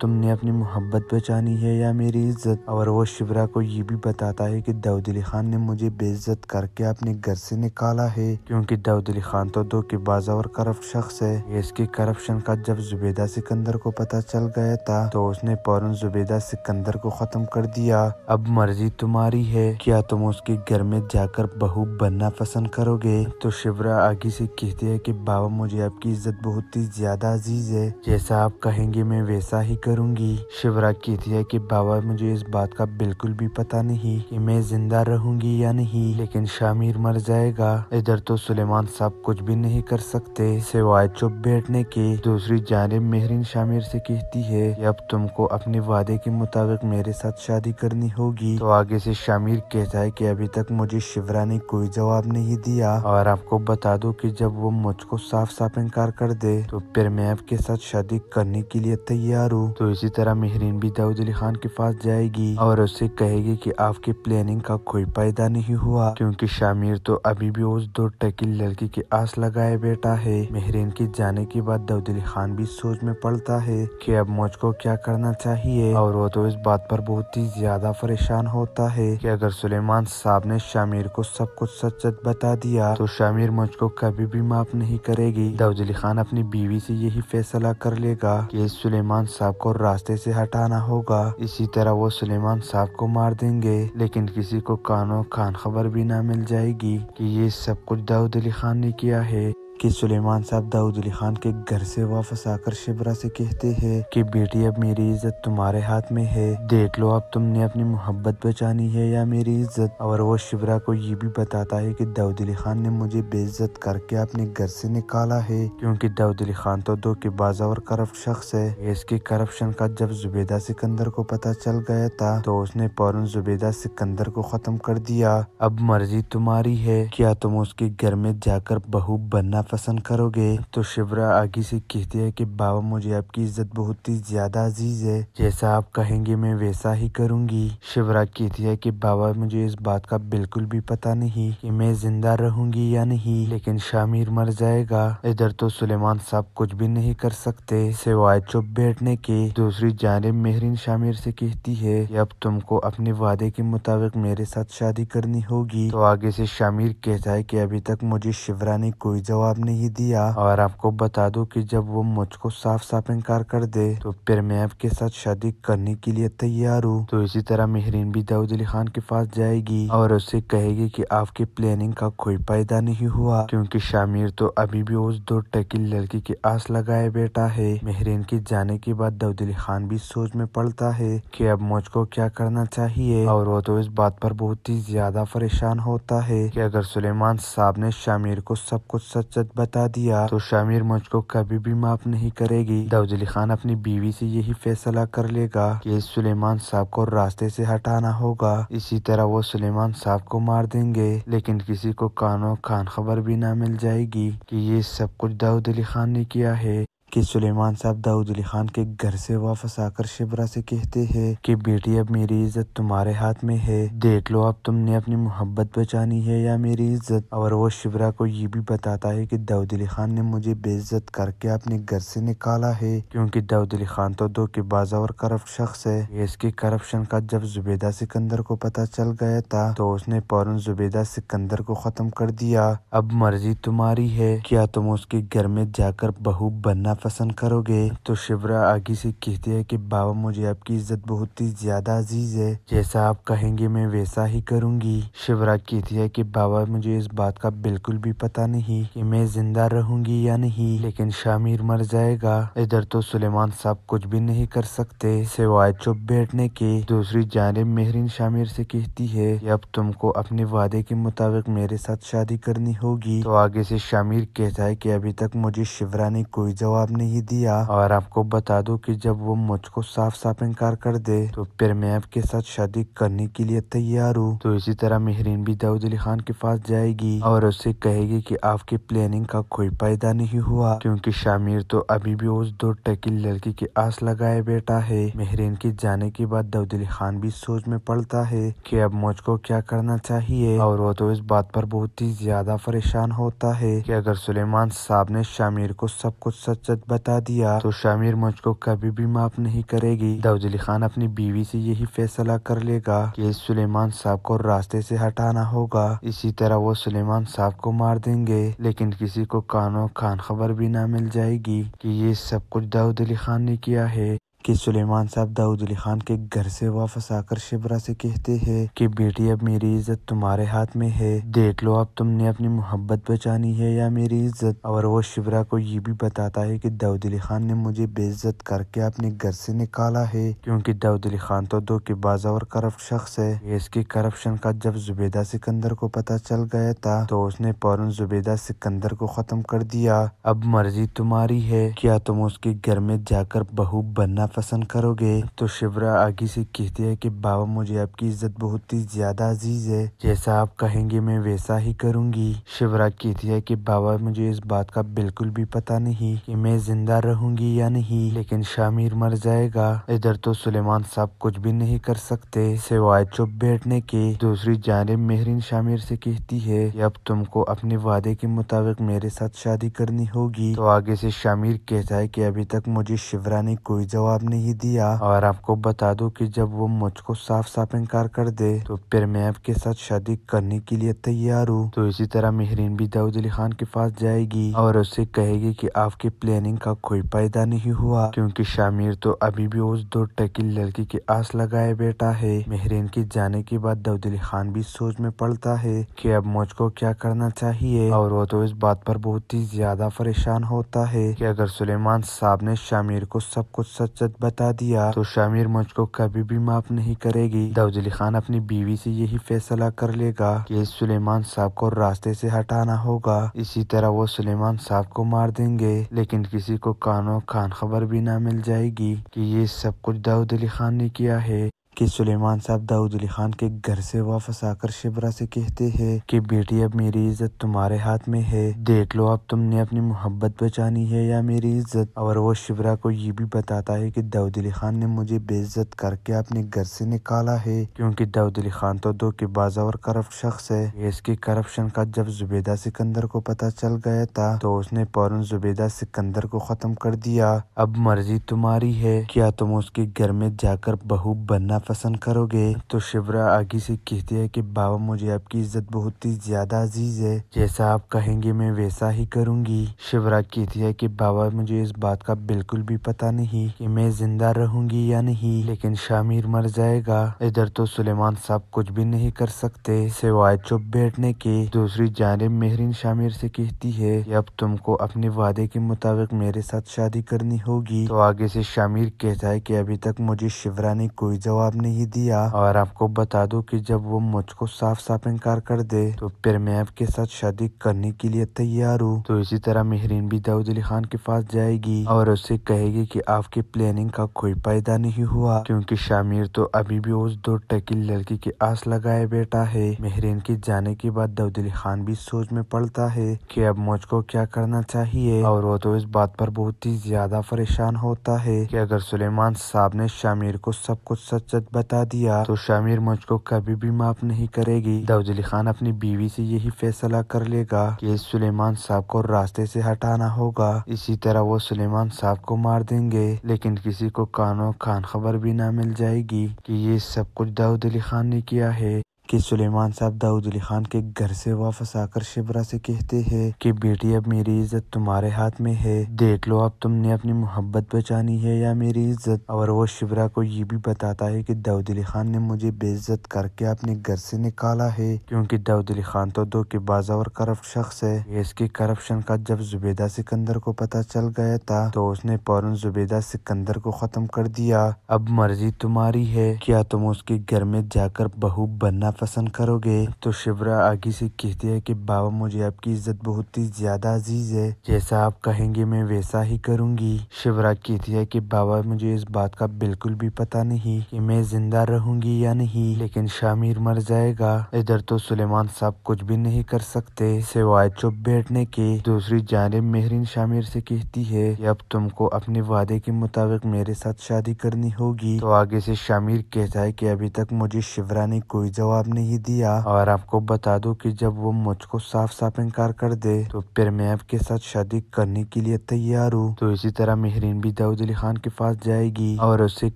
तुमने अपनी मोहब्बत बचानी है या मेरी इज्जत और वो शिवरा को ये भी बताता है कि दाऊद अली खान ने मुझे बेइज्जत करके अपने घर से निकाला है क्योंकि दाऊद अली खान तो दो के बाजा और करप्ट शख्स है इसके करप्शन का जब जुबेदा सिकंदर को पता चल गया था तो उसने फौरन जुबेदा सिकंदर को खत्म कर दिया अब मर्जी तुम्हारी है क्या तुम उसके घर में जाकर बहू बनना पसंद करोगे तो शिवरा आगे से कहती है की बाबा मुझे आपकी इज्जत बहुत ही ज्यादा अजीज है जैसा आप कहेंगे मैं वैसा ही करूंगी शिवराज कहती है कि बाबा मुझे इस बात का बिल्कुल भी पता नहीं कि मैं जिंदा रहूंगी या नहीं लेकिन शामिर मर जाएगा इधर तो सुलेमान साहब कुछ भी नहीं कर सकते सिवाय चुप बैठने के दूसरी जानब मेहरिन शामिर से कहती है कि अब तुमको अपने वादे के मुताबिक मेरे साथ शादी करनी होगी तो आगे से शामिर कहता है कि अभी तक मुझे शिवरा ने कोई जवाब नहीं दिया और आपको बता दो कि जब वो मुझको साफ साफ इनकार कर दे तो फिर मैं आपके साथ शादी करने के लिए तैयार हूँ तो इसी तरह मेहरीन भी दाऊद अली खान के पास जाएगी और उससे कहेगी कि आपकी प्लानिंग का कोई फायदा नहीं हुआ क्योंकि शामिर तो अभी भी उस दो टकी लड़की के आस लगाए बैठा है मेहरीन के जाने के बाद दाऊद अली खान भी सोच में पड़ता है कि अब मुझको क्या करना चाहिए और वो तो इस बात पर बहुत ही ज्यादा परेशान होता है कि अगर सुलेमान साहब ने शामिर को सब कुछ सच सच बता दिया तो शामिर मुझको कभी भी माफ नहीं करेगी दाऊद अली खान अपनी बीवी से यही फैसला कर लेगा कि सुलेमान साहब को को रास्ते से हटाना होगा इसी तरह वो सुलेमान साहब को मार देंगे लेकिन किसी को कानो खान खबर भी ना मिल जाएगी कि ये सब कुछ दाऊद अली खान ने किया है कि सुलेमान साहब दाऊद अली खान के घर से वापस आकर शिबरा से कहते हैं कि बेटी अब मेरी इज्जत तुम्हारे हाथ में है देख लो अब तुमने अपनी मोहब्बत बचानी है या मेरी इज्जत और वो शिबरा को ये भी बताता है कि दाऊद अली खान ने मुझे बेइज्जत करके अपने घर से निकाला है क्योंकि दाऊद अली खान तो दो के बाजा और करप्ट शख्स है इसके करप्शन का जब जुबेदा सिकंदर को पता चल गया था तो उसने फौरन जुबेदा सिकंदर को खत्म कर दिया अब मर्जी तुम्हारी है क्या तुम उसके घर में जाकर बहू बनना पसंद करोगे तो शिवरा आगे से कहती है कि बाबा मुझे आपकी इज्जत बहुत ही ज्यादा अजीज है जैसा आप कहेंगे मैं वैसा ही करूंगी शिवरा कहती है कि बाबा मुझे इस बात का बिल्कुल भी पता नहीं कि मैं जिंदा रहूंगी या नहीं लेकिन शामिर मर जाएगा इधर तो सुलेमान साहब कुछ भी नहीं कर सकते सिवाय चुप बैठने के दूसरी जानब मेहरीन शामिर से कहती है कि अब तुमको अपने वादे के मुताबिक मेरे साथ शादी करनी होगी तो आगे से शामिर कहता है कि अभी तक मुझे शिवरा ने कोई जवाब जवाब नहीं दिया और आपको बता दूं कि जब वो मुझको साफ साफ इनकार कर दे तो फिर मैं आपके साथ शादी करने के लिए तैयार हूँ तो इसी तरह मेहरीन भी दाऊद अली खान के पास जाएगी और उसे कहेगी की आपकी प्लानिंग का कोई फायदा नहीं हुआ क्यूँकी शामिर तो अभी भी उस दो टकी लड़की की आस लगाए बैठा है मेहरीन के जाने के बाद दाऊद अली खान भी सोच में पड़ता है कि अब मुझको क्या करना चाहिए और वो तो इस बात पर बहुत ही ज्यादा परेशान होता है कि अगर सुलेमान साहब ने शामिर को सब कुछ सच सच बता दिया तो शामिर मुझको कभी भी माफ नहीं करेगी दाऊदली खान अपनी बीवी से यही फैसला कर लेगा कि सुलेमान साहब को रास्ते से हटाना होगा इसी तरह वो सुलेमान साहब को मार देंगे लेकिन किसी को कानों खान खबर भी ना मिल जाएगी कि ये सब कुछ दाऊद अली खान ने किया है कि सुलेमान साहब दाऊद अली खान के घर से वापस आकर शिबरा से कहते हैं कि बेटी अब मेरी इज्जत तुम्हारे हाथ में है देख लो अब तुमने अपनी मोहब्बत बचानी है या मेरी इज्जत और वो शिबरा को ये भी बताता है कि दाऊद अली खान ने मुझे बेइज्जत करके अपने घर से निकाला है क्योंकि दाऊद अली खान तो दो के बाजा और करप्ट शख्स है इसके करप्शन का जब जुबेदा सिकंदर को पता चल गया था तो उसने फौरन जुबेदा सिकंदर को खत्म कर दिया अब मर्जी तुम्हारी है क्या तुम उसके घर में जाकर बहू बनना पसंद करोगे तो शिवरा आगे से कहती है कि बाबा मुझे आपकी इज्जत बहुत ही ज्यादा अजीज है जैसा आप कहेंगे मैं वैसा ही करूंगी शिवरा कहती है कि बाबा मुझे इस बात का बिल्कुल भी पता नहीं कि मैं जिंदा रहूंगी या नहीं लेकिन शामिर मर जाएगा इधर तो सुलेमान साहब कुछ भी नहीं कर सकते सिवाय चुप बैठने के दूसरी जानब मेहरीन शामिर से कहती है कि अब तुमको अपने वादे के मुताबिक मेरे साथ शादी करनी होगी तो आगे से शामिर कहता है कि अभी तक मुझे शिवरा ने कोई जवाब जवाब नहीं दिया और आपको बता दो कि जब वो मुझको साफ साफ इनकार कर दे तो फिर मैं आपके साथ शादी करने के लिए तैयार हूँ तो इसी तरह मेहरीन भी दाऊद अली खान के पास जाएगी और उसे कहेगी कि आपकी प्लानिंग का कोई फायदा नहीं हुआ क्योंकि शामिर तो अभी भी उस दो टकी लड़की की आस लगाए बैठा है मेहरीन के जाने के बाद दाऊद अली खान भी सोच में पड़ता है की अब मुझको क्या करना चाहिए और वो तो इस बात पर बहुत ही ज्यादा परेशान होता है कि अगर सुलेमान साहब ने शामिर को सब कुछ सच सच बता दिया तो शामिर मुझको कभी भी माफ नहीं करेगी दाऊद अली खान अपनी बीवी से यही फैसला कर लेगा कि सुलेमान साहब को रास्ते से हटाना होगा इसी तरह वो सुलेमान साहब को मार देंगे लेकिन किसी को कानों खान खबर भी ना मिल जाएगी कि ये सब कुछ दाऊद अली खान ने किया है कि सुलेमान साहब दाऊद अली खान के घर से वापस आकर शिबरा से कहते हैं कि बेटी अब मेरी इज्जत तुम्हारे हाथ में है देख लो अब तुमने अपनी मोहब्बत बचानी है या मेरी इज्जत और वो शिबरा को ये भी बताता है कि दाऊद अली खान ने मुझे बेइज्जत करके अपने घर से निकाला है क्योंकि दाऊद अली खान तो दो के बाजा और करप्ट शख्स है इसके करप्शन का जब जुबेदा सिकंदर को पता चल गया था तो उसने फौरन जुबेदा सिकंदर को खत्म कर दिया अब मर्जी तुम्हारी है क्या तुम उसके घर में जाकर बहू बनना पसंद करोगे तो शिवरा आगे से कहती है कि बाबा मुझे आपकी इज्जत बहुत ही ज्यादा अजीज है जैसा आप कहेंगे मैं वैसा ही करूंगी शिवरा कहती है कि बाबा मुझे इस बात का बिल्कुल भी पता नहीं कि मैं जिंदा रहूंगी या नहीं लेकिन शामिर मर जाएगा इधर तो सुलेमान साहब कुछ भी नहीं कर सकते सिवाय चुप बैठने के दूसरी जानब मेहरीन शामिर से कहती है कि अब तुमको अपने वादे के मुताबिक मेरे साथ शादी करनी होगी तो आगे से शामिर कहता है कि अभी तक मुझे शिवरा ने कोई जवाब नहीं दिया और आपको बता दो कि जब वो मुझको साफ साफ इनकार कर दे तो फिर मैं आपके साथ शादी करने के लिए तैयार हूँ तो इसी तरह मेहरीन भी दाऊद अली खान के पास जाएगी और उसे कहेगी की आपकी प्लानिंग का कोई फायदा नहीं हुआ क्यूँकी शामिर तो अभी भी उस दो टकी लड़की के आस लगाए बैठा है मेहरीन के जाने के बाद दाऊद अली खान भी सोच में पड़ता है की अब मुझको क्या करना चाहिए और वो तो इस बात पर बहुत ही ज्यादा परेशान होता है कि अगर सुलेमान साहब ने शामिर को सब कुछ सच सच बता दिया तो शामिर मुझको कभी भी माफ नहीं करेगी दाऊदली खान अपनी बीवी से यही फैसला कर लेगा कि सुलेमान साहब को रास्ते से हटाना होगा इसी तरह वो सुलेमान साहब को मार देंगे लेकिन किसी को कानों खान खबर भी ना मिल जाएगी कि ये सब कुछ दाऊद अली खान ने किया है कि सुलेमान साहब दाऊद अली खान के घर से वापस आकर शिबरा से कहते हैं कि बेटी अब मेरी इज्जत तुम्हारे हाथ में है देख लो अब तुमने अपनी मोहब्बत बचानी है या मेरी इज्जत और वो शिबरा को ये भी बताता है कि दाऊद अली खान ने मुझे बेइज्जत करके अपने घर से निकाला है क्योंकि दाऊद अली खान तो दो के बाजा और करप्ट शख्स है इसके करप्शन का जब जुबेदा सिकंदर को पता चल गया था तो उसने फौरन जुबेदा सिकंदर को खत्म कर दिया अब मर्जी तुम्हारी है क्या तुम उसके घर में जाकर बहू बनना पसंद करोगे तो शिवरा आगे से कहती है कि बाबा मुझे आपकी इज्जत बहुत ही ज्यादा अजीज है जैसा आप कहेंगे मैं वैसा ही करूंगी शिवरा कहती है कि बाबा मुझे इस बात का बिल्कुल भी पता नहीं कि मैं जिंदा रहूंगी या नहीं लेकिन शामिर मर जाएगा इधर तो सुलेमान साहब कुछ भी नहीं कर सकते सिवाय चुप बैठने के दूसरी जानब मेहरीन शामिर से कहती है कि अब तुमको अपने वादे के मुताबिक मेरे साथ शादी करनी होगी तो आगे से शामिर कहता है कि अभी तक मुझे शिवरा ने कोई जवाब ने ही दिया और आपको बता दो कि जब वो मुझको साफ साफ इनकार कर दे तो फिर मैं आपके साथ शादी करने के लिए तैयार हूँ तो इसी तरह मेहरीन भी दाऊद अली खान के पास जाएगी और उसे कहेगी की आपकी प्लानिंग का कोई फायदा नहीं हुआ क्यूँकी शामिर तो अभी भी उस दो टकी लड़की की आस लगाए बैठा है मेहरीन के जाने के बाद दाऊद अली खान भी सोच में पड़ता है की अब मुझको क्या करना चाहिए और वो तो इस बात पर बहुत ही ज्यादा परेशान होता है कि अगर सुलेमान साहब ने शामिर को सब कुछ सच सच सच बता दिया तो शामिर मुझको कभी भी माफ नहीं करेगी दाऊद खान अपनी बीवी से यही फैसला कर लेगा कि सुलेमान साहब को रास्ते से हटाना होगा इसी तरह वो सुलेमान साहब को मार देंगे लेकिन किसी को कानों खान खबर भी ना मिल जाएगी कि ये सब कुछ दाऊद अली खान ने किया है कि सुलेमान साहब दाऊद अली खान के घर से वापस आकर शिबरा से कहते हैं कि बेटी अब मेरी इज्जत तुम्हारे हाथ में है देख लो अब तुमने अपनी मोहब्बत बचानी है या मेरी इज्जत और वो शिबरा को ये भी बताता है कि दाऊद अली खान ने मुझे बेइज्जत करके अपने घर से निकाला है क्योंकि दाऊद अली खान तो दो के बाजा और करप्ट शख्स है इसके करप्शन का जब जुबेदा सिकंदर को पता चल गया था तो उसने फौरन जुबेदा सिकंदर को खत्म कर दिया अब मर्जी तुम्हारी है क्या तुम उसके घर में जाकर बहू बनना पसंद करोगे तो शिवरा आगे से कहती है कि बाबा मुझे आपकी इज्जत बहुत ही ज्यादा अजीज है जैसा आप कहेंगे मैं वैसा ही करूंगी शिवरा कहती है कि बाबा मुझे इस बात का बिल्कुल भी पता नहीं कि मैं जिंदा रहूंगी या नहीं लेकिन शामिर मर जाएगा इधर तो सुलेमान साहब कुछ भी नहीं कर सकते सिवाय चुप बैठने के दूसरी जानब मेहरीन शामिर से कहती है कि अब तुमको अपने वादे के मुताबिक मेरे साथ शादी करनी होगी तो आगे से शामिर कहता है कि अभी तक मुझे शिवरा ने कोई जवाब जवाब नहीं दिया और आपको बता दो कि जब वो मुझको साफ साफ इनकार कर दे तो फिर मैं आपके साथ शादी करने के लिए तैयार हूँ तो इसी तरह मेहरीन भी दाऊद अली खान के पास जाएगी और उसे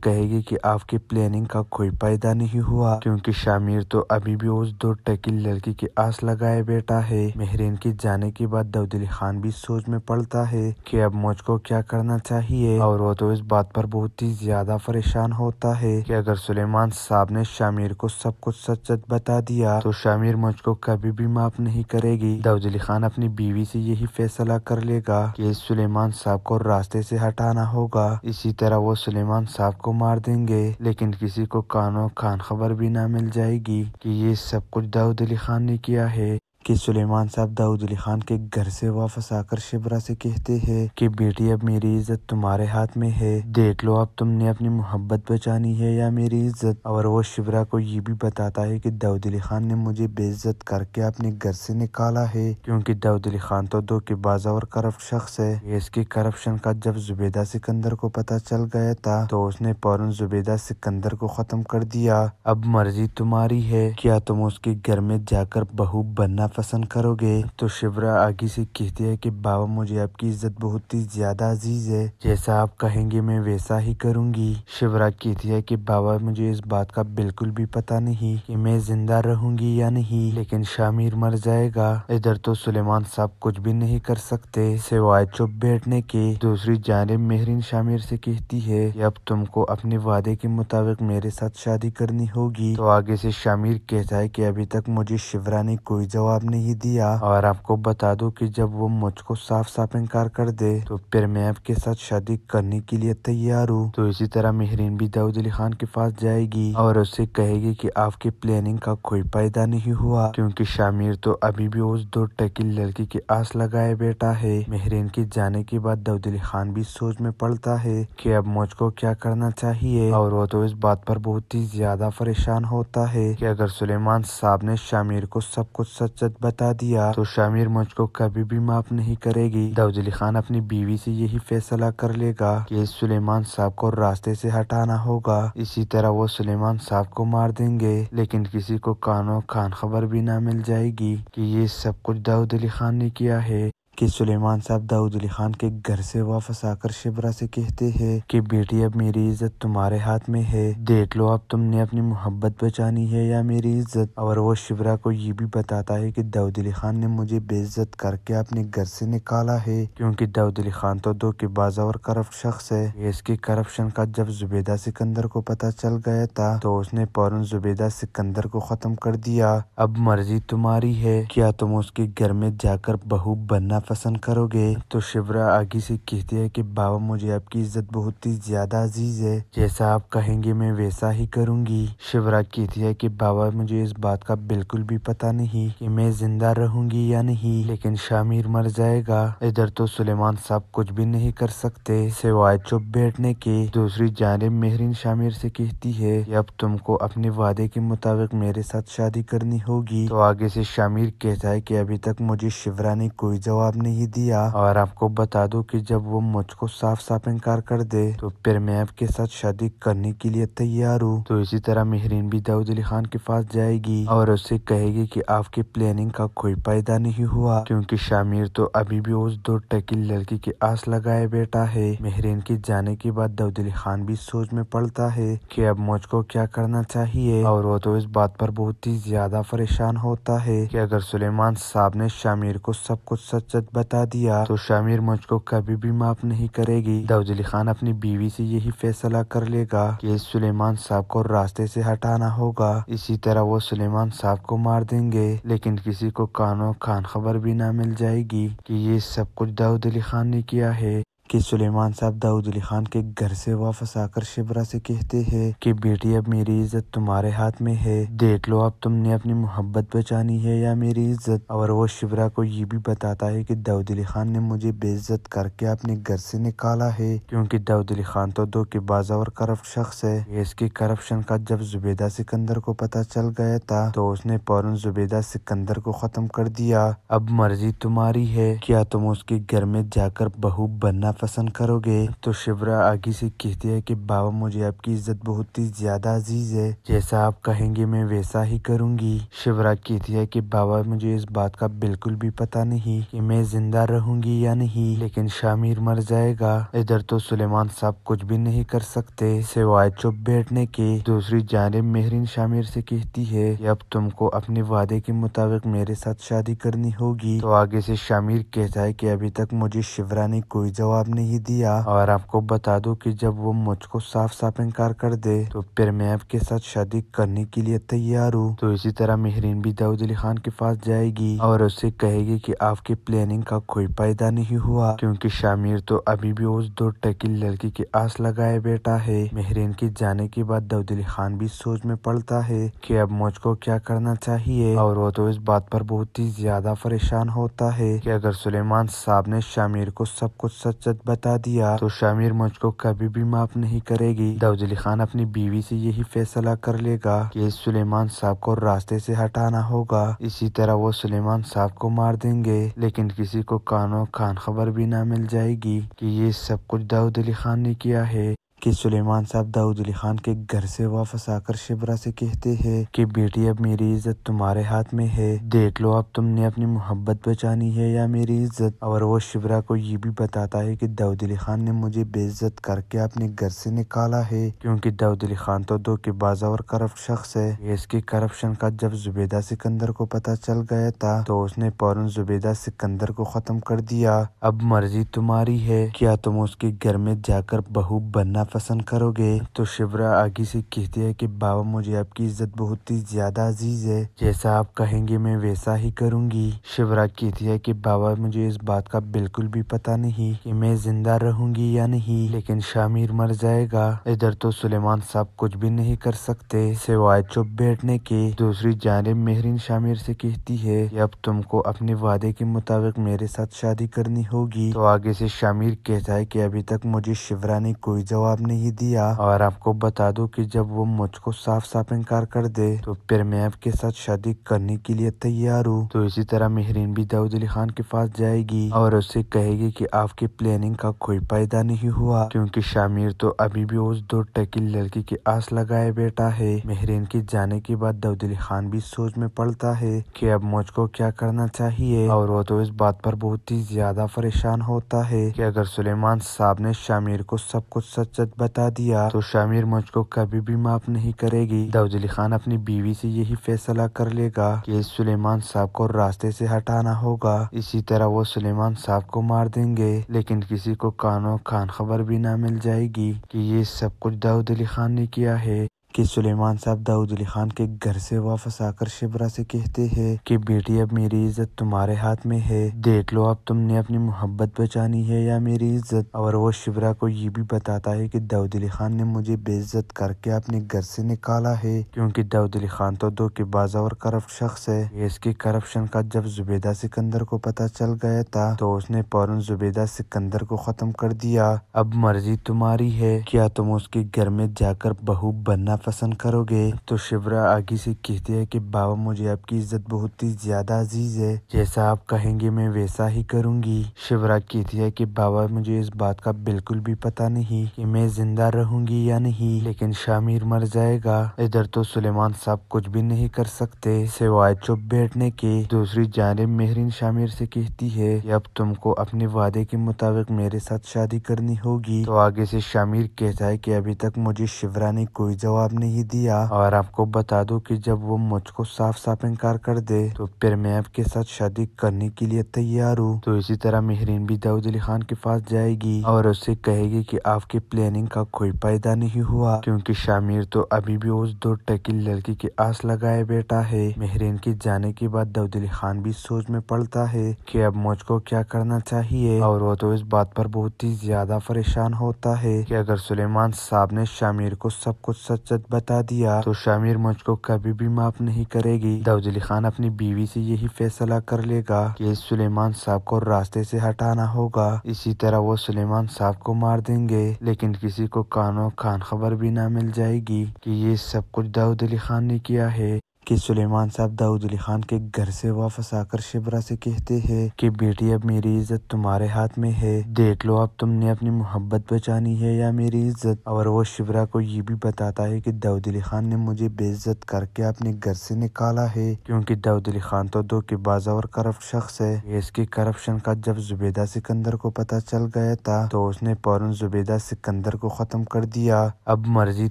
कहेगी की आपकी प्लानिंग का कोई फायदा नहीं हुआ क्यूँकी शामिर तो अभी भी उस दो टकी लड़की की आस लगाए बैठा है मेहरीन के जाने के बाद दाऊद अली खान भी सोच में पड़ता है कि अब मुझको क्या करना चाहिए और वो तो इस बात पर बहुत ही ज्यादा परेशान होता है कि अगर सुलेमान साहब ने शामिर को सब कुछ सच सच बता दिया तो शामिर मुझको कभी भी माफ नहीं करेगी दाऊद अली खान अपनी बीवी से यही फैसला कर लेगा कि सुलेमान साहब को रास्ते से हटाना होगा इसी तरह वो सुलेमान साहब को मार देंगे लेकिन किसी को कानों खान खबर भी ना मिल जाएगी कि ये सब कुछ दाऊद अली खान ने किया है कि सुलेमान साहब दाऊद अली खान के घर से वापस आकर शिबरा से कहते हैं कि बेटी अब मेरी इज्जत तुम्हारे हाथ में है देख लो अब तुमने अपनी मोहब्बत बचानी है या मेरी इज्जत और वो शिबरा को ये भी बताता है कि दाऊद अली खान ने मुझे बेइज्जत करके अपने घर से निकाला है क्योंकि दाऊद अली खान तो दो के बाजा और करप्ट शख्स है इसके करप्शन का जब जुबेदा सिकंदर को पता चल गया था तो उसने फौरन जुबेदा सिकंदर को खत्म कर दिया अब मर्जी तुम्हारी है क्या तुम उसके घर में जाकर बहू बनना पसंद करोगे तो शिवरा आगे से कहती है कि बाबा मुझे आपकी इज्जत बहुत ही ज्यादा अजीज है जैसा आप कहेंगे मैं वैसा ही करूंगी शिवरा कहती है कि बाबा मुझे इस बात का बिल्कुल भी पता नहीं कि मैं जिंदा रहूंगी या नहीं लेकिन शामिर मर जाएगा इधर तो सुलेमान साहब कुछ भी नहीं कर सकते सिवाय चुप बैठने के दूसरी जानब मेहरीन शामिर से कहती है कि अब तुमको अपने वादे के मुताबिक मेरे साथ शादी करनी होगी तो आगे से शामिर कहता है कि अभी तक मुझे शिवरा ने कोई जवाब जवाब नहीं दिया और आपको बता दो कि जब वो मुझको साफ साफ इनकार कर दे तो फिर मैं आपके साथ शादी करने के लिए तैयार हूँ तो इसी तरह मेहरीन भी दाऊद अली खान के पास जाएगी और उसे कहेगी कि आपकी प्लानिंग का कोई फायदा नहीं हुआ क्योंकि शामिर तो अभी भी उस दो टकी लड़की की आस लगाए बैठा है मेहरीन के जाने के बाद दाऊद अली खान भी सोच में पड़ता है कि अब मुझको क्या करना चाहिए और वो तो इस बात पर बहुत ही ज्यादा परेशान होता है कि अगर सुलेमान साहब ने शामिर को सब कुछ सच गलत बता दिया तो शामिर मुझको कभी भी माफ नहीं करेगी दाऊजली खान अपनी बीवी से यही फैसला कर लेगा कि सुलेमान साहब को रास्ते से हटाना होगा इसी तरह वो सुलेमान साहब को मार देंगे लेकिन किसी को कानों खान खबर भी ना मिल जाएगी कि ये सब कुछ दाऊद अली खान ने किया है कि सुलेमान साहब दाऊद अली खान के घर से वापस आकर शिबरा से कहते हैं कि बेटी अब मेरी इज्जत तुम्हारे हाथ में है देख लो अब तुमने अपनी मोहब्बत बचानी है या मेरी इज्जत और वो शिबरा को ये भी बताता है कि दाऊद अली खान ने मुझे बेइज्जत करके अपने घर से निकाला है क्योंकि दाऊद अली खान तो दो के बाजा और करप्ट शख्स है इसके करप्शन का जब जुबेदा सिकंदर को पता चल गया था तो उसने फौरन जुबेदा सिकंदर को खत्म कर दिया अब मर्जी तुम्हारी है क्या तुम उसके घर में जाकर बहू बनना पसंद करोगे तो शिवरा आगे से कहती है कि बाबा मुझे आपकी इज्जत बहुत ही ज्यादा अजीज है जैसा आप कहेंगे मैं वैसा ही करूंगी शिवरा कहती है कि बाबा मुझे इस बात का बिल्कुल भी पता नहीं कि मैं जिंदा रहूंगी या नहीं लेकिन शामिर मर जाएगा इधर तो सुलेमान साहब कुछ भी नहीं कर सकते सिवाय चुप बैठने के दूसरी जानब मेहरीन शामिर से कहती है कि अब तुमको अपने वादे के मुताबिक मेरे साथ शादी करनी होगी तो आगे से शामिर कहता है कि अभी तक मुझे शिवरा ने कोई जवाब जवाब नहीं दिया और आपको बता दो कि जब वो मुझको साफ साफ इनकार कर दे तो फिर मैं आपके साथ शादी करने के लिए तैयार हूँ तो इसी तरह मेहरीन भी दाऊद अली खान के पास जाएगी और उससे कहेगी कि आपकी प्लानिंग का कोई फायदा नहीं हुआ क्योंकि शामिर तो अभी भी उस दो टकी लड़की के आस लगाए बैठा है मेहरीन के जाने के बाद दाऊद अली खान भी सोच में पड़ता है की अब मुझको क्या करना चाहिए और वो तो इस बात पर बहुत ही ज्यादा परेशान होता है कि अगर सुलेमान साहब ने शामिर को सब कुछ सच मकसद बता दिया तो शामिर मुझको कभी भी माफ नहीं करेगी दाऊदली खान अपनी बीवी से यही फैसला कर लेगा कि सुलेमान साहब को रास्ते से हटाना होगा इसी तरह वो सुलेमान साहब को मार देंगे लेकिन किसी को कानों खान खबर भी ना मिल जाएगी कि ये सब कुछ दाऊद अली खान ने किया है कि सुलेमान साहब दाऊद अली खान के घर से वापस आकर शिबरा से कहते हैं कि बेटी अब मेरी इज्जत तुम्हारे हाथ में है देख लो अब तुमने अपनी मोहब्बत बचानी है या मेरी इज्जत और वो शिबरा को ये भी बताता है कि दाऊद अली खान ने मुझे बेइज्जत करके अपने घर से निकाला है क्योंकि दाऊद अली खान तो दो के बाजा और करप्ट शख्स है इसके करप्शन का जब जुबेदा सिकंदर को पता चल गया था तो उसने फौरन जुबेदा सिकंदर को खत्म कर दिया अब मर्जी तुम्हारी है क्या तुम उसके घर में जाकर बहू बनना पसंद करोगे तो शिवरा आगे से कहती है कि बाबा मुझे आपकी इज्जत बहुत ही ज्यादा अजीज है जैसा आप कहेंगे मैं वैसा ही करूंगी शिवरा कहती है कि बाबा मुझे इस बात का बिल्कुल भी पता नहीं कि मैं जिंदा रहूंगी या नहीं लेकिन शामिर मर जाएगा इधर तो सुलेमान साहब कुछ भी नहीं कर सकते सिवाय चुप बैठने के दूसरी जानब मेहरीन शामिर से कहती है कि अब तुमको अपने वादे के मुताबिक मेरे साथ शादी करनी होगी तो आगे से शामिर कहता है कि अभी तक मुझे शिवरा ने कोई जवाब नहीं ये दिया और आपको बता दो कि जब वो मुझको साफ साफ इनकार कर दे तो फिर मैं आपके साथ शादी करने के लिए तैयार हूँ तो इसी तरह मेहरीन भी दाऊद अली खान के पास जाएगी और उसे कहेगी की आपकी प्लानिंग का कोई फायदा नहीं हुआ क्यूँकी शामिर तो अभी भी उस दो टकी लड़की के आस लगाए बैठा है मेहरीन के जाने के बाद दाऊद अली खान भी सोच में पड़ता है की अब मुझको क्या करना चाहिए और वो तो इस बात पर बहुत ही ज्यादा परेशान होता है कि अगर सुलेमान साहब ने शामिर को सब कुछ सच सच सच बता दिया तो शामिर मुझको कभी भी माफ नहीं करेगी दाऊद अली खान अपनी बीवी से यही फैसला कर लेगा कि सुलेमान साहब को रास्ते से हटाना होगा इसी तरह वो सुलेमान साहब को मार देंगे लेकिन किसी को कानों खान खबर भी ना मिल जाएगी कि ये सब कुछ दाऊद अली खान ने किया है कि सुलेमान साहब दाऊद अली खान के घर से वापस आकर शिबरा से कहते हैं कि बेटी अब मेरी इज्जत तुम्हारे हाथ में है देख लो अब तुमने अपनी मोहब्बत बचानी है या मेरी इज्जत और वो शिबरा को ये भी बताता है कि दाऊद अली खान ने मुझे बेइज्जत करके अपने घर से निकाला है क्योंकि दाऊद अली खान तो दो के बाजा और करप्ट शख्स है इसके करप्शन का जब जुबेदा सिकंदर को पता चल गया था तो उसने फौरन जुबेदा सिकंदर को खत्म कर दिया अब मर्जी तुम्हारी है क्या तुम उसके घर में जाकर बहू बनना पसंद करोगे तो शिवरा आगे से कहती है कि बाबा मुझे आपकी इज्जत बहुत ही ज्यादा अजीज है जैसा आप कहेंगे मैं वैसा ही करूंगी शिवरा कहती है कि बाबा मुझे इस बात का बिल्कुल भी पता नहीं कि मैं जिंदा रहूंगी या नहीं लेकिन शामिर मर जाएगा इधर तो सुलेमान साहब कुछ भी नहीं कर सकते सिवाय चुप बैठने के दूसरी जानब मेहरीन शामिर से कहती है कि अब तुमको अपने वादे के मुताबिक मेरे साथ शादी करनी होगी तो आगे से शामिर कहता है कि अभी तक मुझे शिवरा ने कोई जवाब जवाब नहीं दिया और आपको बता दो कि जब वो मुझको साफ साफ इनकार कर दे तो फिर मैं आपके साथ शादी करने के लिए तैयार हूँ तो इसी तरह मेहरीन भी दाऊद अली खान के पास जाएगी और उससे कहेगी की आपकी प्लानिंग का कोई फायदा नहीं हुआ क्यूँकी शामिर तो अभी भी उस दो टकी लड़की की आस लगाए बैठा है मेहरीन के जाने के बाद दाऊद अली खान भी सोच में पड़ता है कि अब मुझको क्या करना चाहिए और वो तो इस बात पर बहुत ही ज्यादा परेशान होता है कि अगर सुलेमान साहब ने शामिर को सब कुछ सच सच बता दिया तो शामिर मुझको कभी भी माफ नहीं करेगी दाऊद अली खान अपनी बीवी से यही फैसला कर लेगा कि सुलेमान साहब को रास्ते से हटाना होगा इसी तरह वो सुलेमान साहब को मार देंगे लेकिन किसी को कानों खान खबर भी ना मिल जाएगी कि ये सब कुछ दाऊद अली खान ने किया है कि सुलेमान साहब दाऊद अली खान के घर से वापस आकर शिबरा से कहते हैं कि बेटी अब मेरी इज्जत तुम्हारे हाथ में है देख लो अब तुमने अपनी मोहब्बत बचानी है या मेरी इज्जत और वो शिबरा को ये भी बताता है कि दाऊद अली खान ने मुझे बेइज्जत करके अपने घर से निकाला है क्योंकि दाऊद अली खान तो दो के बाजा और करप्ट शख्स है इसके करप्शन का जब जुबेदा सिकंदर को पता चल गया था तो उसने फौरन जुबेदा सिकंदर को खत्म कर दिया अब मर्जी तुम्हारी है क्या तुम उसके घर में जाकर बहू बनना पसंद करोगे तो शिवरा आगे से कहते हैं कि बाबा मुझे आपकी इज्जत बहुत ही ज्यादा अजीज है जैसा आप कहेंगे मैं वैसा ही करूंगी शिवरा कहती है कि बाबा मुझे इस बात का बिल्कुल भी पता नहीं कि मैं जिंदा रहूंगी या नहीं लेकिन शामिर मर जाएगा इधर तो सुलेमान साहब कुछ भी नहीं कर सकते सिवाय चुप बैठने के दूसरी जानब मेहरीन शामिर से कहती है कि अब तुमको अपने वादे के मुताबिक मेरे साथ शादी करनी होगी तो आगे से शामिर कहता है कि अभी तक मुझे शिवरा ने कोई जवाब जवाब नहीं दिया और आपको बता दूं कि जब वो मुझको साफ साफ इनकार कर दे तो फिर मैं आपके साथ शादी करने के लिए तैयार हूँ तो इसी तरह मेहरीन भी दाऊद अली खान के पास जाएगी और उसे कहेगी की आपकी प्लानिंग का कोई फायदा नहीं हुआ क्यूँकी शामिर तो अभी भी उस दो टकी लड़की की आस लगाए बैठा है मेहरीन के जाने के बाद दाऊद अली खान भी सोच में पड़ता है कि अब मुझको क्या करना चाहिए और वो तो इस बात पर बहुत ही ज्यादा परेशान होता है कि अगर सुलेमान साहब ने शामिर को सब कुछ सच गलत बता दिया तो शामिर मुझको कभी भी माफ नहीं करेगी दाऊदली खान अपनी बीवी से यही फैसला कर लेगा कि सुलेमान साहब को रास्ते से हटाना होगा इसी तरह वो सुलेमान साहब को मार देंगे लेकिन किसी को कानों खान खबर भी ना मिल जाएगी कि ये सब कुछ दाऊद अली खान ने किया है कि सुलेमान साहब दाऊद अली खान के घर से वापस आकर शिबरा से कहते हैं कि बेटी अब मेरी इज्जत तुम्हारे हाथ में है देख लो अब तुमने अपनी मोहब्बत बचानी है या मेरी इज्जत और वो शिबरा को ये भी बताता है कि दाऊद अली खान ने मुझे बेइज्जत करके अपने घर से निकाला है क्योंकि दाऊद अली खान तो दो के बाजा और करप्ट शख्स है इसके करप्शन का जब जुबेदा सिकंदर को पता चल गया था तो उसने फौरन जुबेदा सिकंदर को खत्म कर दिया अब मर्जी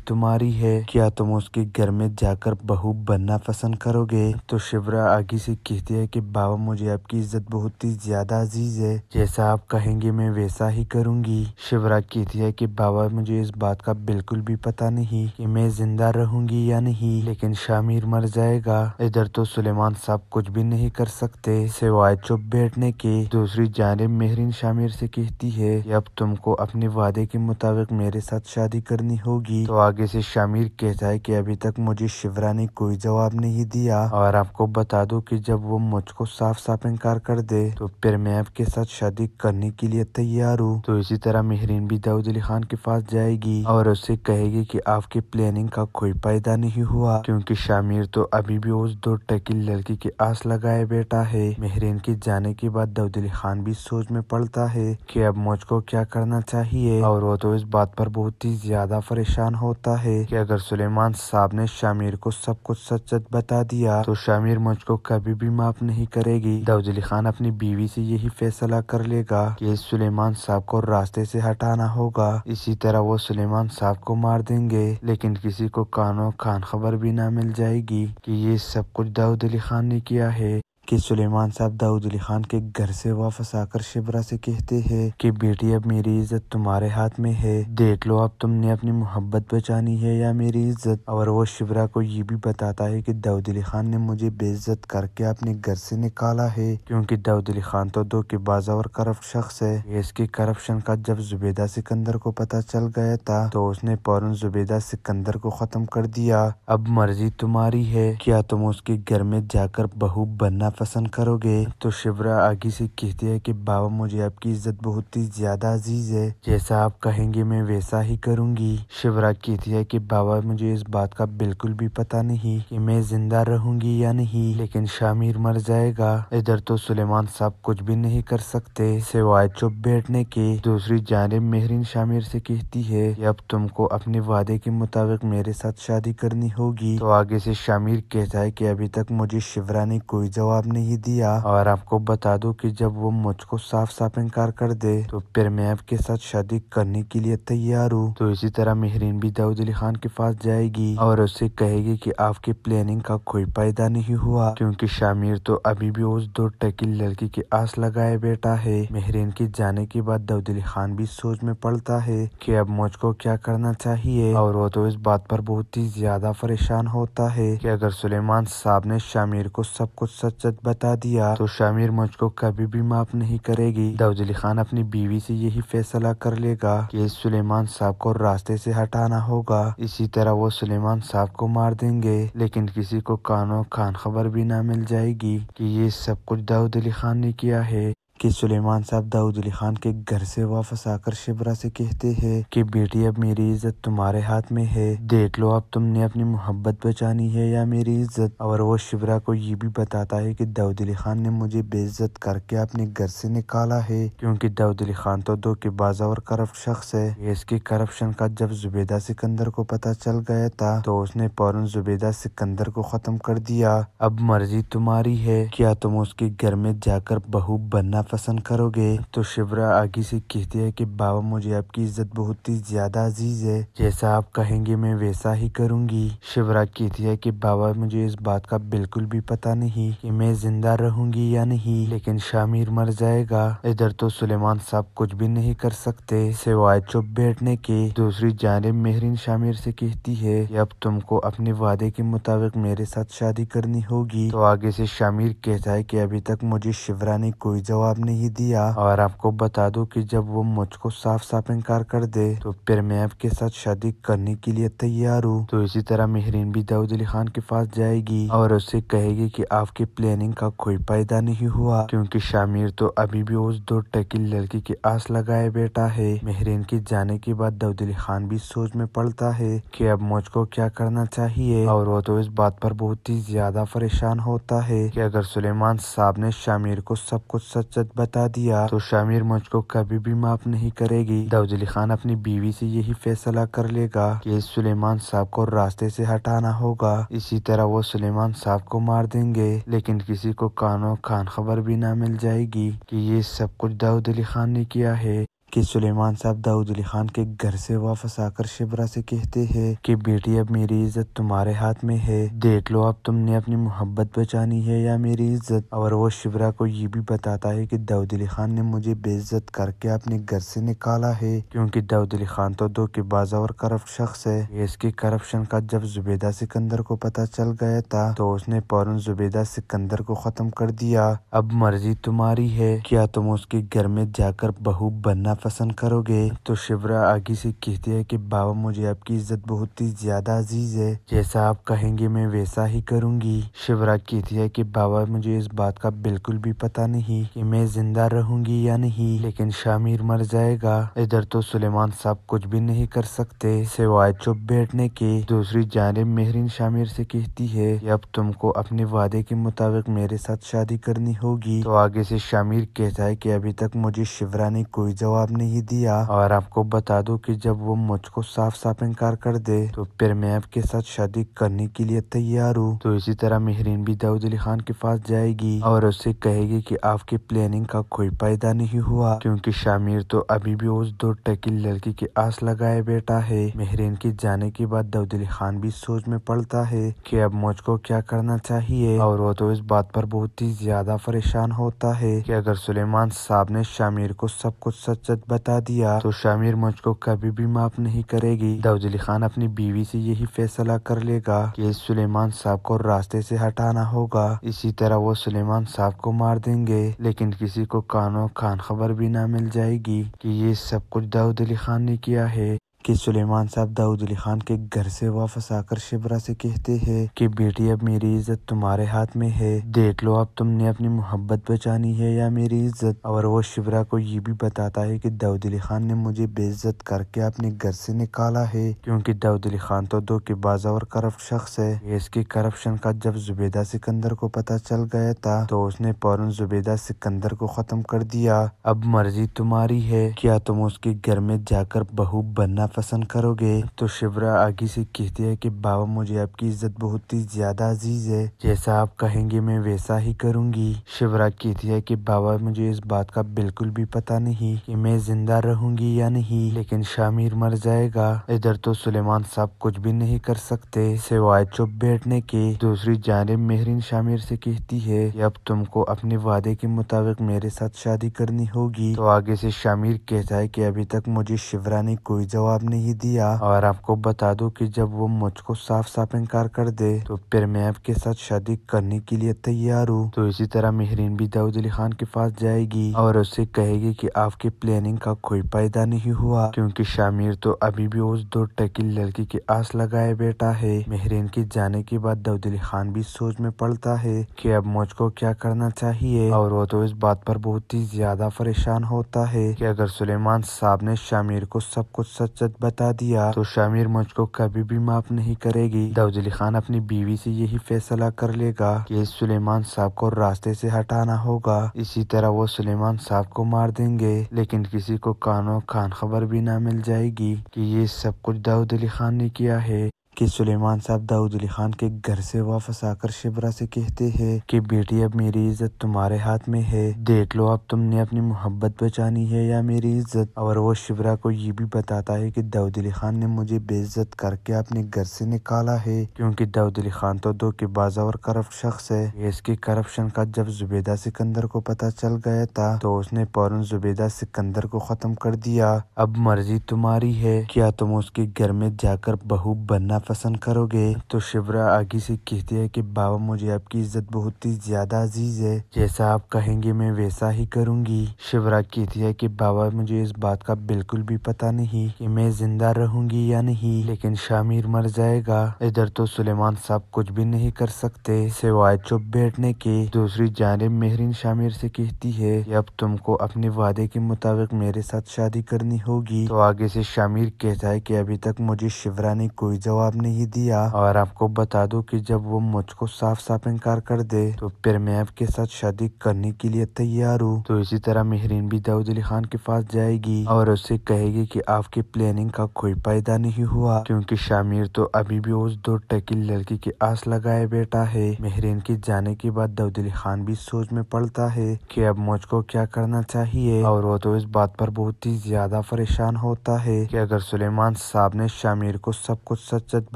तुम्हारी है क्या तुम उसके घर में जाकर बहू बनना पसंद करोगे तो शिवरा आगे से कहती है कि बाबा मुझे आपकी इज्जत बहुत ही ज्यादा अजीज है जैसा आप कहेंगे मैं वैसा ही करूंगी शिवरा कहती है कि बाबा मुझे इस बात का बिल्कुल भी पता नहीं कि मैं जिंदा रहूंगी या नहीं लेकिन शामिर मर जाएगा इधर तो सुलेमान साहब कुछ भी नहीं कर सकते सिवाय चुप बैठने के दूसरी जानब मेहरीन शामिर से कहती है कि अब तुमको अपने वादे के मुताबिक मेरे साथ शादी करनी होगी तो आगे से शामिर कहता है कि अभी तक मुझे शिवरा ने कोई जवाब जवाब नहीं दिया और आपको बता दो कि जब वो मुझको साफ साफ इनकार कर दे तो फिर मैं आपके साथ शादी करने के लिए तैयार हूँ तो इसी तरह मेहरीन भी दाऊद अली खान के पास जाएगी और उसे कहेगी कि आपकी प्लानिंग का कोई फायदा नहीं हुआ क्योंकि शामिर तो अभी भी उस दो टकी लड़की के आस लगाए बैठा है मेहरीन के जाने के बाद दाऊद अली खान भी सोच में पड़ता है की अब मुझको क्या करना चाहिए और वो तो इस बात पर बहुत ही ज्यादा परेशान होता है कि अगर सुलेमान साहब ने शामिर को सब कुछ सच सच बता दिया तो शामिर मुझको कभी भी माफ नहीं करेगी दाऊजली खान अपनी बीवी से यही फैसला कर लेगा कि सुलेमान साहब को रास्ते से हटाना होगा इसी तरह वो सुलेमान साहब को मार देंगे लेकिन किसी को कानो खान खबर भी ना मिल जाएगी कि ये सब कुछ दाऊद अली खान ने किया है कि सुलेमान साहब दाऊद अली खान के घर से वापस आकर शिबरा से कहते हैं कि बेटी अब मेरी इज्जत तुम्हारे हाथ में है देख लो अब तुमने अपनी मोहब्बत बचानी है या मेरी इज्जत और वो शिबरा को ये भी बताता है कि दाऊद अली खान ने मुझे बेइज्जत करके अपने घर से निकाला है क्योंकि दाऊद अली खान तो दो बाज़ा और करप्ट शख्स है इसके करप्शन का जब जुबेदा सिकंदर को पता चल गया था तो उसने फौरन जुबेदा सिकंदर को खत्म कर दिया अब मर्जी तुम्हारी है क्या तुम उसके घर में जाकर बहू बनना पसंद करोगे तो शिवरा आगे से कहती है कि बाबा मुझे आपकी इज्जत बहुत ही ज्यादा अजीज है जैसा आप कहेंगे मैं वैसा ही करूंगी शिवरा कहती है कि बाबा मुझे इस बात का बिल्कुल भी पता नहीं कि मैं जिंदा रहूंगी या नहीं लेकिन शामिर मर जाएगा इधर तो सुलेमान साहब कुछ भी नहीं कर सकते सिवाय चुप बैठने के दूसरी जानब मेहरीन शामिर से कहती है कि अब तुमको अपने वादे के मुताबिक मेरे साथ शादी करनी होगी तो आगे से शामिर कहता है कि अभी तक मुझे शिवरा ने कोई जवाब नहीं दिया और आपको बता दो कि जब वो मुझको साफ साफ इनकार कर दे तो फिर मैं आपके साथ शादी करने के लिए तैयार हूँ तो इसी तरह मेहरीन भी दाऊद अली खान के पास जाएगी और उसे कहेगी की आपकी प्लानिंग का कोई फायदा नहीं हुआ क्यूँकी शामिर तो अभी भी उस दो टकी लड़की के आस लगाए बैठा है मेहरीन के जाने के बाद दाऊद अली खान भी सोच में पड़ता है की अब मुझको क्या करना चाहिए और वो तो इस बात पर बहुत ही ज्यादा परेशान होता है कि अगर सुलेमान साहब ने शामिर को सब कुछ सच सच बता दिया तो शामिर मुझको कभी भी माफ नहीं करेगी दाऊदली खान अपनी बीवी से यही फैसला कर लेगा कि सुलेमान साहब को रास्ते से हटाना होगा इसी तरह वो सुलेमान साहब को मार देंगे लेकिन किसी को कानो खान खबर भी ना मिल जाएगी कि ये सब कुछ दाऊद अली खान ने किया है कि सुलेमान साहब दाऊद अली खान के घर से वापस आकर शिबरा से कहते हैं कि बेटी अब मेरी इज्जत तुम्हारे हाथ में है देख लो अब तुमने अपनी मोहब्बत बचानी है या मेरी इज्जत और वो शिबरा को ये भी बताता है कि दाऊदली खान ने मुझे बेइज्जत करके अपने घर से निकाला है क्योंकि अली खान तो दो के बाजा और करप्ट शख्स है इसके करप्शन का जब जुबेदा सिकंदर को पता चल गया था तो उसने फौरन जुबेदा सिकंदर को खत्म कर दिया अब मर्जी तुम्हारी है क्या तुम उसके घर में जाकर बहू बनना पसंद करोगे तो शिवरा आगे से कहती है कि बाबा मुझे आपकी इज्जत बहुत ही ज्यादा अजीज है जैसा आप कहेंगे मैं वैसा ही करूंगी शिवरा कहती है कि बाबा मुझे इस बात का बिल्कुल भी पता नहीं कि मैं जिंदा रहूंगी या नहीं लेकिन शामिर मर जाएगा इधर तो सुलेमान साहब कुछ भी नहीं कर सकते सिवाय चुप बैठने के दूसरी जानब मेहरीन शामिर से कहती है कि अब तुमको अपने वादे के मुताबिक मेरे साथ शादी करनी होगी तो आगे से शामिर कहता है कि अभी तक मुझे शिवरा ने कोई जवाब नहीं दिया और आपको बता दो कि जब वो मुझको साफ साफ इनकार कर दे तो फिर मैं आपके साथ शादी करने के लिए तैयार हूँ तो इसी तरह मेहरीन भी दाऊद अली खान के पास जाएगी और उसे कहेगी की आपकी प्लानिंग का कोई फायदा नहीं हुआ क्यूँकी शामिर तो अभी भी उस दो टकी लड़की की आस लगाए बैठा है मेहरीन के जाने के बाद दाऊद अली खान भी सोच में पड़ता है की अब मुझको क्या करना चाहिए और वो तो इस बात पर बहुत ही ज्यादा परेशान होता है कि अगर सुलेमान साहब ने शामिर को सब कुछ सच सच सच बता दिया तो शामिर मुझको कभी भी माफ नहीं करेगी दाऊद अली खान अपनी बीवी से यही फैसला कर लेगा कि सुलेमान साहब को रास्ते से हटाना होगा इसी तरह वो सुलेमान साहब को मार देंगे लेकिन किसी को कानों खान खबर भी ना मिल जाएगी कि ये सब कुछ दाऊद अली खान ने किया है कि सुलेमान साहब दाऊद अली खान के घर से वापस आकर शिबरा से कहते हैं कि बेटी अब मेरी इज्जत तुम्हारे हाथ में है देख लो अब तुमने अपनी मोहब्बत बचानी है या मेरी इज्जत और वो शिबरा को ये भी बताता है कि दाऊद अली खान ने मुझे बेइज्जत करके अपने घर से निकाला है क्योंकि दाऊद अली खान तो दो के बाजा और करप्ट शख्स है इसके करप्शन का जब जुबेदा सिकंदर को पता चल गया था तो उसने फौरन जुबेदा सिकंदर को खत्म कर दिया अब मर्जी तुम्हारी है क्या तुम उसके घर में जाकर बहू बनना पसंद करोगे तो शिवरा आगे से कहती है कि बाबा मुझे आपकी इज्जत बहुत ही ज्यादा अजीज है जैसा आप कहेंगे मैं वैसा ही करूंगी शिवरा कहती है कि बाबा मुझे इस बात का बिल्कुल भी पता नहीं कि मैं जिंदा रहूंगी या नहीं लेकिन शामिर मर जाएगा इधर तो सुलेमान साहब कुछ भी नहीं कर सकते सिवाय चुप बैठने के दूसरी जानब मेहरीन शामिर से कहती है कि अब तुमको अपने वादे के मुताबिक मेरे साथ शादी करनी होगी तो आगे से शामिर कहता है कि अभी तक मुझे शिवरा ने कोई जवाब जवाब नहीं दिया और आपको बता दो कि जब वो मुझको साफ साफ इनकार कर दे तो फिर मैं आपके साथ शादी करने के लिए तैयार हूँ तो इसी तरह मेहरीन भी दाऊद अली खान के पास जाएगी और उसे कहेगी की आपकी प्लानिंग का कोई फायदा नहीं हुआ क्यूँकी शामिर तो अभी भी उस दो टकी लड़की की आस लगाए बैठा है मेहरीन के जाने के बाद दाऊद अली खान भी सोच में पड़ता है कि अब मुझको क्या करना चाहिए और वो तो इस बात पर बहुत ही ज्यादा परेशान होता है कि अगर सुलेमान साहब ने शामिर को सब कुछ सच सच सच बता दिया तो शामिर मुझको कभी भी माफ नहीं करेगी दाऊदली खान अपनी बीवी से यही फैसला कर लेगा कि सुलेमान साहब को रास्ते से हटाना होगा इसी तरह वो सुलेमान साहब को मार देंगे लेकिन किसी को कानों खान खबर भी ना मिल जाएगी कि ये सब कुछ दाऊद अली खान ने किया है कि सुलेमान साहब दाऊद अली खान के घर से वापस आकर शिबरा से कहते हैं कि बेटी अब मेरी इज्जत तुम्हारे हाथ में है देख लो अब तुमने अपनी मोहब्बत बचानी है या मेरी इज्जत और वो शिबरा को ये भी बताता है कि दाऊद अली खान ने मुझे बेइज्जत करके अपने घर से निकाला है क्योंकि दाऊद अली खान तो दो के बाजा और करप्ट शख्स है इसके करप्शन का जब जुबेदा सिकंदर को पता चल गया था तो उसने फौरन जुबेदा सिकंदर को खत्म कर दिया अब मर्जी तुम्हारी है क्या तुम उसके घर में जाकर बहू बनना पसंद करोगे तो शिवरा आगे से कहती है कि बाबा मुझे आपकी इज्जत बहुत ही ज्यादा अजीज है जैसा आप कहेंगे मैं वैसा ही करूंगी शिवरा कहती है कि बाबा मुझे इस बात का बिल्कुल भी पता नहीं कि मैं जिंदा रहूंगी या नहीं लेकिन शामिर मर जाएगा इधर तो सुलेमान साहब कुछ भी नहीं कर सकते सिवाय चुप बैठने के दूसरी जानब मेहरीन शामिर से कहती है कि अब तुमको अपने वादे के मुताबिक मेरे साथ शादी करनी होगी तो आगे से शामिर कहता है कि अभी तक मुझे शिवरा ने कोई जवाब जवाब नहीं दिया और आपको बता दूं कि जब वो मुझको साफ साफ इनकार कर दे तो फिर मैं आपके साथ शादी करने के लिए तैयार हूँ तो इसी तरह मेहरीन भी दाऊद अली खान के पास जाएगी और उसे कहेगी कि आपकी प्लानिंग का कोई फायदा नहीं हुआ क्योंकि शामिर तो अभी भी उस दो टकी लड़की की आस लगाए बैठा है मेहरीन के जाने के बाद दाऊद अली खान भी सोच में पड़ता है कि अब मुझको क्या करना चाहिए और वो तो इस बात पर बहुत ही ज्यादा परेशान होता है कि अगर सुलेमान साहब ने शामिर को सब कुछ सच गलत बता दिया तो शामिर मुझको कभी भी माफ नहीं करेगी दाऊदली खान अपनी बीवी से यही फैसला कर लेगा कि सुलेमान साहब को रास्ते से हटाना होगा इसी तरह वो सुलेमान साहब को मार देंगे लेकिन किसी को कानों खान खबर भी ना मिल जाएगी कि ये सब कुछ दाऊद अली खान ने किया है कि सुलेमान साहब दाऊद अली खान के घर से वापस आकर शिबरा से कहते हैं कि बेटी अब मेरी इज्जत तुम्हारे हाथ में है देख लो अब तुमने अपनी मोहब्बत बचानी है या मेरी इज्जत और वो शिबरा को ये भी बताता है कि दाऊद अली खान ने मुझे बेइज्जत करके अपने घर से निकाला है क्योंकि दाऊद अली खान तो दो के बाज़ा और करप्ट शख्स है इसके करप्शन का जब जुबेदा सिकंदर को पता चल गया था तो उसने फौरन जुबेदा सिकंदर को खत्म कर दिया अब मर्जी तुम्हारी है क्या तुम उसके घर में जाकर बहू बनना पसंद करोगे तो शिवरा आगे से कहती है कि बाबा मुझे आपकी इज्जत बहुत ही ज्यादा अजीज है जैसा आप कहेंगे मैं वैसा ही करूंगी शिवरा कहती है कि बाबा मुझे इस बात का बिल्कुल भी पता नहीं कि मैं जिंदा रहूंगी या नहीं लेकिन शामिर मर जाएगा इधर तो सुलेमान साहब कुछ भी नहीं कर सकते सिवाय चुप बैठने के दूसरी जानब मेहरीन शामिर से कहती है कि अब तुमको अपने वादे के मुताबिक मेरे साथ शादी करनी होगी तो आगे से शामिर कहता है कि अभी तक मुझे शिवरा ने कोई जवाब नहीं दिया और आपको बता दो कि जब वो मुझको साफ साफ इनकार कर दे तो फिर मैं आपके साथ शादी करने के लिए तैयार हूँ तो इसी तरह मेहरीन भी दाऊद अली खान के पास जाएगी और उसे कहेगी कि आपकी प्लानिंग का कोई फायदा नहीं हुआ क्योंकि शामिर तो अभी भी उस दो टकी लड़की के आस लगाए बैठा है मेहरीन के जाने के बाद दाऊद अली खान भी सोच में पड़ता है की अब मुझको क्या करना चाहिए और वो तो इस बात पर बहुत ही ज्यादा परेशान होता है कि अगर सुलेमान साहब ने शामिर को सब कुछ सच मकसद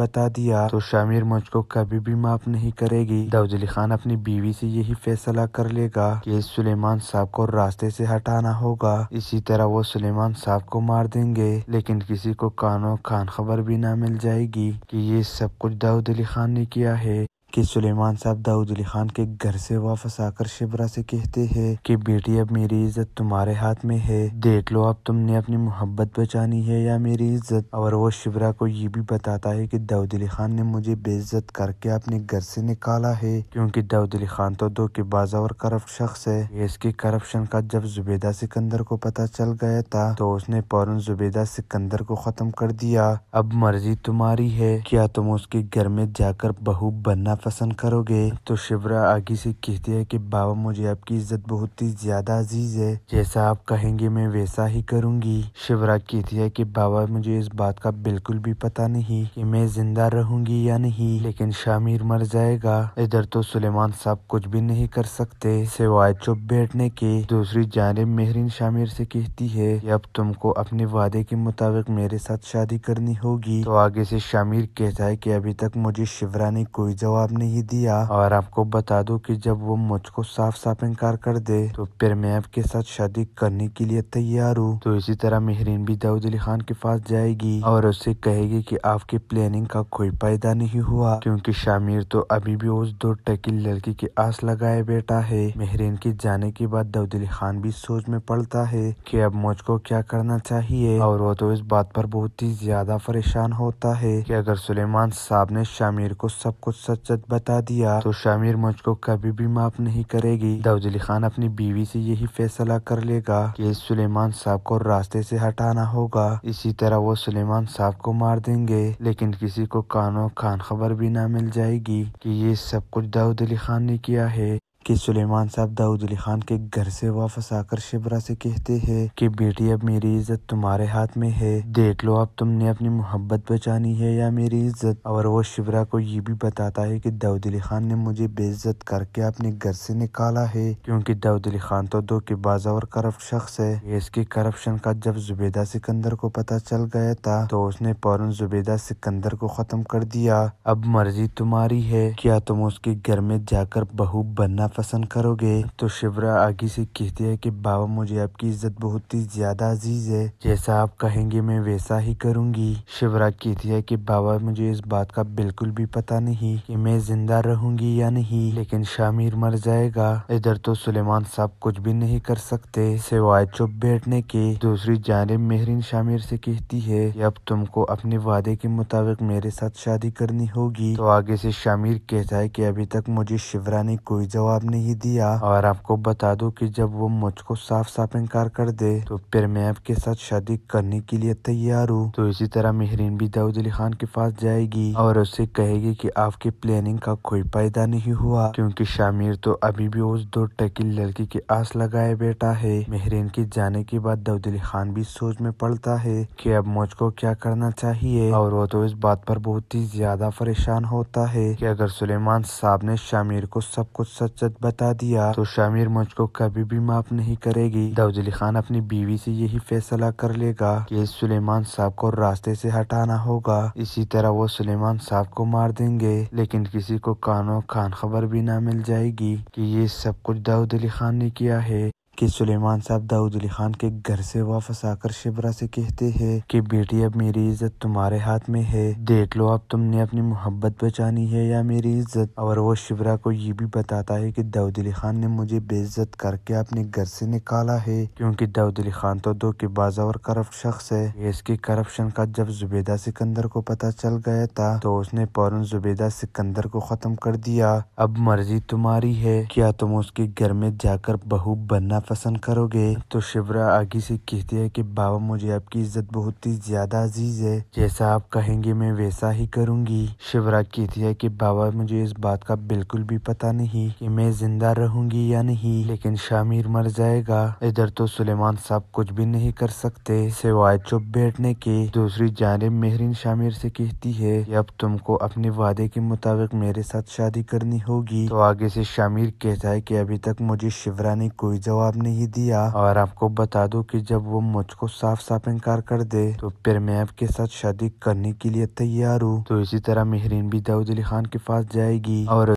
बता दिया तो शामिर मुझको कभी भी माफ नहीं करेगी दाऊदली खान अपनी बीवी से यही फैसला कर लेगा कि सुलेमान साहब को रास्ते से हटाना होगा इसी तरह वो सुलेमान साहब को मार देंगे लेकिन किसी को कानो खान खबर भी ना मिल जाएगी कि ये सब कुछ दाऊद अली खान ने किया है कि सुलेमान साहब दाऊद अली खान के घर से वापस आकर शिबरा से कहते हैं कि बेटी अब मेरी इज्जत तुम्हारे हाथ में है देख लो अब तुमने अपनी मोहब्बत बचानी है या मेरी इज्जत और वो शिबरा को ये भी बताता है कि दाऊद अली खान ने मुझे बेइज्जत करके अपने घर से निकाला है क्योंकि दाऊद अली खान तो दो के बाजा और करप्ट शख्स है इसके करप्शन का जब जुबेदा सिकंदर को पता चल गया था तो उसने फौरन जुबेदा सिकंदर को खत्म कर दिया अब मर्जी तुम्हारी है क्या तुम उसके घर में जाकर बहू बनना पसंद करोगे तो शिवरा आगे से कहती है कि बाबा मुझे आपकी इज्जत बहुत ही ज्यादा अजीज है जैसा आप कहेंगे मैं वैसा ही करूंगी शिवरा कहती है कि बाबा मुझे इस बात का बिल्कुल भी पता नहीं कि मैं जिंदा रहूंगी या नहीं लेकिन शामिर मर जाएगा इधर तो सुलेमान साहब कुछ भी नहीं कर सकते सिवाय चुप बैठने के दूसरी जानब मेहरीन शामिर से कहती है कि अब तुमको अपने वादे के मुताबिक मेरे साथ शादी करनी होगी तो आगे से शामिर कहता है कि अभी तक मुझे शिवरा ने कोई जवाब ने ये दिया और आपको बता दो कि जब वो मुझको साफ साफ इनकार कर दे तो फिर मैं आपके साथ शादी करने के लिए तैयार हूँ तो इसी तरह मेहरीन भी दाऊद अली खान के पास जाएगी और उससे कहेगी की आपकी प्लानिंग का कोई फायदा नहीं हुआ क्यूँकी शामिर तो अभी भी उस दो टकी लड़की की आस लगाए बैठा है मेहरीन के जाने के बाद दाऊद अली खान भी सोच में पड़ता है की अब मुझको क्या करना चाहिए और वो तो इस बात पर बहुत ही ज्यादा परेशान होता है कि अगर सुलेमान साहब ने शामिर को सब कुछ सच सच सच बता दिया तो शामिर मुझको कभी भी माफ नहीं करेगी दाऊद अली खान अपनी बीवी से यही फैसला कर लेगा कि सुलेमान साहब को रास्ते से हटाना होगा इसी तरह वो सुलेमान साहब को मार देंगे लेकिन किसी को कानों खान खबर भी ना मिल जाएगी कि ये सब कुछ दाऊद अली खान ने किया है कि सुलेमान साहब दाऊद अली खान के घर से वापस आकर शिबरा से कहते हैं कि बेटी अब मेरी इज्जत तुम्हारे हाथ में है देख लो अब तुमने अपनी मोहब्बत बचानी है या मेरी इज्जत और वो शिबरा को ये भी बताता है कि दाऊद अली खान ने मुझे बेइज्जत करके अपने घर से निकाला है क्योंकि दाऊद अली खान तो दो के बाजा और करप्ट शख्स है इसके करप्शन का जब जुबेदा सिकंदर को पता चल गया था तो उसने फौरन जुबेदा सिकंदर को खत्म कर दिया अब मर्जी तुम्हारी है क्या तुम उसके घर में जाकर बहू बनना पसंद करोगे तो शिवरा आगे से कहती है कि बाबा मुझे आपकी इज्जत बहुत ही ज्यादा अजीज है जैसा आप कहेंगे मैं वैसा ही करूंगी शिवरा कहती है कि बाबा मुझे इस बात का बिल्कुल भी पता नहीं कि मैं जिंदा रहूंगी या नहीं लेकिन शामिर मर जाएगा इधर तो सुलेमान साहब कुछ भी नहीं कर सकते सिवाय चुप बैठने के दूसरी जानब मेहरीन शामिर से कहती है कि अब तुमको अपने वादे के मुताबिक मेरे साथ शादी करनी होगी तो आगे से शामिर कहता है कि अभी तक मुझे शिवरा ने कोई जवाब जवाब नहीं दिया और आपको बता दो कि जब वो मुझको साफ साफ इनकार कर दे तो फिर मैं आपके साथ शादी करने के लिए तैयार हूँ तो इसी तरह मेहरीन भी दाऊद अली खान के पास जाएगी और उसे कहेगी कि आपकी प्लानिंग का कोई फायदा नहीं हुआ क्योंकि शामिर तो अभी भी उस दो टकी लड़की की आस लगाए बैठा है मेहरीन के जाने के बाद दाऊद अली खान भी सोच में पड़ता है कि अब मुझको क्या करना चाहिए और वो तो इस बात पर बहुत ही ज्यादा परेशान होता है कि अगर सुलेमान साहब ने शामिर को सब कुछ सच सच बता दिया तो शामिर मुझको कभी भी माफ नहीं करेगी दाऊद अली खान अपनी बीवी से यही फैसला कर लेगा कि सुलेमान साहब को रास्ते से हटाना होगा इसी तरह वो सुलेमान साहब को मार देंगे लेकिन किसी को कानों खान खबर भी ना मिल जाएगी कि ये सब कुछ दाऊद अली खान ने किया है कि सुलेमान साहब दाऊद अली खान के घर से वापस आकर शिबरा से कहते हैं कि बेटी अब मेरी इज्जत तुम्हारे हाथ में है देख लो अब तुमने अपनी मोहब्बत बचानी है या मेरी इज्जत और वो शिबरा को ये भी बताता है कि दाऊद अली खान ने मुझे बेइज्जत करके अपने घर से निकाला है क्योंकि दाऊद अली खान तो दो के बाजा और करप्ट शख्स है इसके करप्शन का जब जुबेदा सिकंदर को पता चल गया था तो उसने फौरन जुबेदा सिकंदर को खत्म कर दिया अब मर्जी तुम्हारी है क्या तुम उसके घर में जाकर बहू बनना पसंद करोगे तो शिवरा आगे से कहती है कि बाबा मुझे आपकी इज्जत बहुत ही ज्यादा अजीज है जैसा आप कहेंगे मैं वैसा ही करूंगी शिवरा कहती है कि बाबा मुझे इस बात का बिल्कुल भी पता नहीं कि मैं जिंदा रहूंगी या नहीं लेकिन शामिर मर जाएगा इधर तो सुलेमान साहब कुछ भी नहीं कर सकते सिवाय चुप बैठने के दूसरी जानब मेहरीन शामिर से कहती है कि अब तुमको अपने वादे के मुताबिक मेरे साथ शादी करनी होगी तो आगे से शामिर कहता है कि अभी तक मुझे शिवरा ने कोई जवाब जवाब नहीं दिया और आपको बता दूं कि जब वो मुझको साफ साफ इनकार कर दे तो फिर मैं आपके साथ शादी करने के लिए तैयार हूँ तो इसी तरह मेहरीन भी दाऊद अली खान के पास जाएगी और